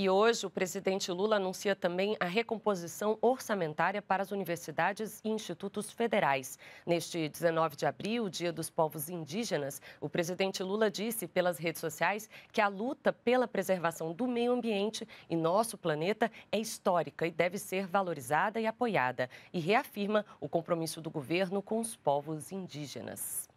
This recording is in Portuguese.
E hoje o presidente Lula anuncia também a recomposição orçamentária para as universidades e institutos federais. Neste 19 de abril, Dia dos Povos Indígenas, o presidente Lula disse pelas redes sociais que a luta pela preservação do meio ambiente e nosso planeta é histórica e deve ser valorizada e apoiada, e reafirma o compromisso do governo com os povos indígenas.